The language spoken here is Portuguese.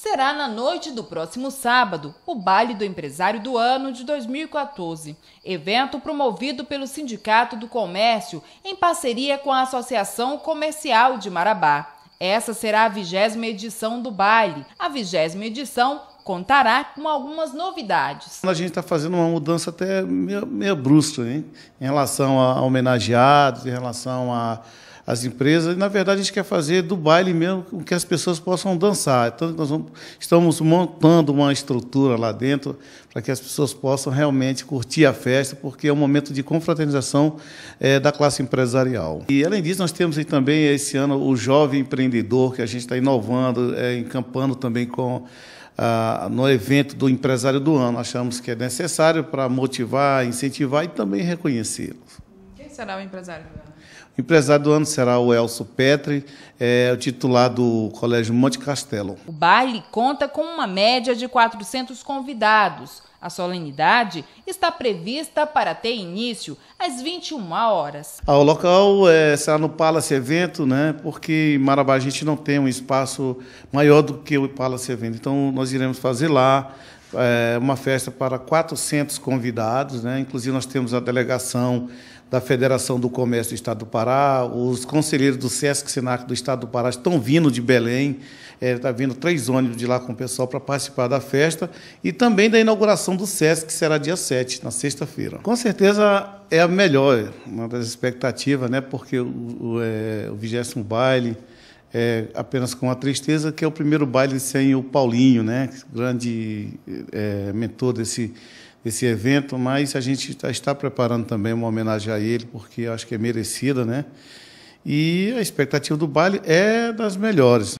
será na noite do próximo sábado, o Baile do Empresário do Ano de 2014, evento promovido pelo Sindicato do Comércio em parceria com a Associação Comercial de Marabá. Essa será a vigésima edição do baile. A vigésima edição contará com algumas novidades. A gente está fazendo uma mudança até meio, meio brusca, hein? em relação a homenageados, em relação a as empresas. E, na verdade, a gente quer fazer do baile mesmo que as pessoas possam dançar. Então, nós vamos, estamos montando uma estrutura lá dentro para que as pessoas possam realmente curtir a festa, porque é um momento de confraternização é, da classe empresarial. E, além disso, nós temos aí também, esse ano, o Jovem Empreendedor, que a gente está inovando, é, encampando também com ah, no evento do empresário do ano. Achamos que é necessário para motivar, incentivar e também reconhecê-los será o empresário do ano? O empresário do ano será o Elso Petri, é, o titular do Colégio Monte Castelo. O baile conta com uma média de 400 convidados. A solenidade está prevista para ter início às 21 horas. Ah, o local é, será no Palace Evento, né? Porque em Marabá a gente não tem um espaço maior do que o Palace Evento. Então nós iremos fazer lá é, uma festa para 400 convidados, né? inclusive nós temos a delegação da Federação do Comércio do Estado do Pará, os conselheiros do SESC Senac do Estado do Pará estão vindo de Belém, está é, tá vindo três ônibus de lá com o pessoal para participar da festa e também da inauguração do SESC, que será dia 7, na sexta-feira. Com certeza é a melhor, uma das expectativas, né? porque o, o, é, o 20 baile, é, apenas com a tristeza, que é o primeiro baile sem o Paulinho, né? grande é, mentor desse, desse evento, mas a gente está, está preparando também uma homenagem a ele, porque acho que é merecida, né? E a expectativa do baile é das melhores.